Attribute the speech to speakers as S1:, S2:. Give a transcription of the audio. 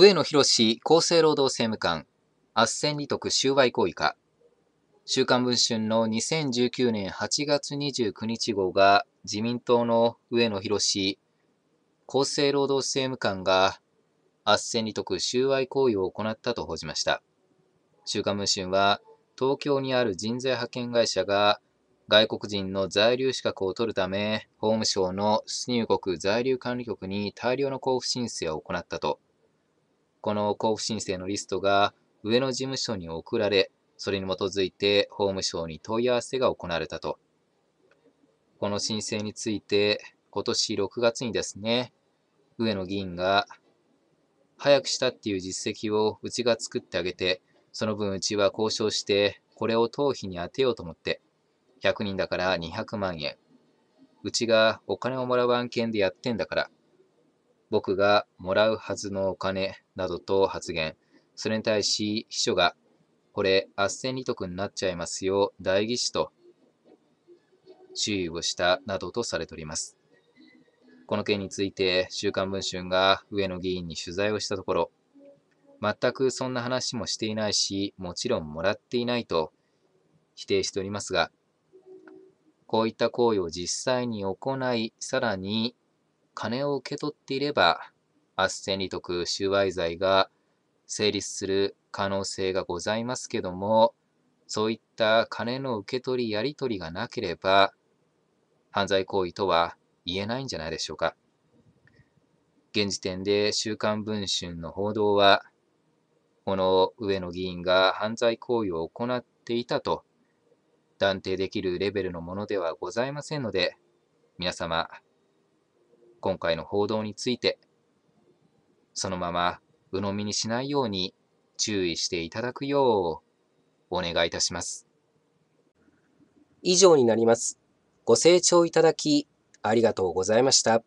S1: 上野博厚生労働政務官、圧旋利得収賄行為か、週刊文春の2019年8月29日号が自民党の上野博厚生労働政務官が斡旋利得収賄行為を行ったと報じました。週刊文春は、東京にある人材派遣会社が外国人の在留資格を取るため、法務省の出入国在留管理局に大量の交付申請を行ったと、この交付申請のリストが上の事務所に送られ、それに基づいて法務省に問い合わせが行われたと。この申請について、今年6月にですね、上野議員が、早くしたっていう実績をうちが作ってあげて、その分うちは交渉して、これを頭皮に当てようと思って、100人だから200万円。うちがお金をもらう案件でやってんだから、僕がもらうはずのお金などと発言。それに対し秘書が、これ、斡旋利得になっちゃいますよ、代議士と注意をしたなどとされております。この件について、週刊文春が上野議員に取材をしたところ、全くそんな話もしていないし、もちろんもらっていないと否定しておりますが、こういった行為を実際に行い、さらに金を受け取っていれば、斡旋利得収賄罪が成立する可能性がございますけども、そういった金の受け取りやり取りがなければ、犯罪行為とは言えないんじゃないでしょうか。現時点で週刊文春の報道は、この上野議員が犯罪行為を行っていたと断定できるレベルのものではございませんので、皆様今回の報道について、そのまま鵜呑みにしないように注意していただくようお願いいたします。以上になります。ご清聴いただきありがとうございました。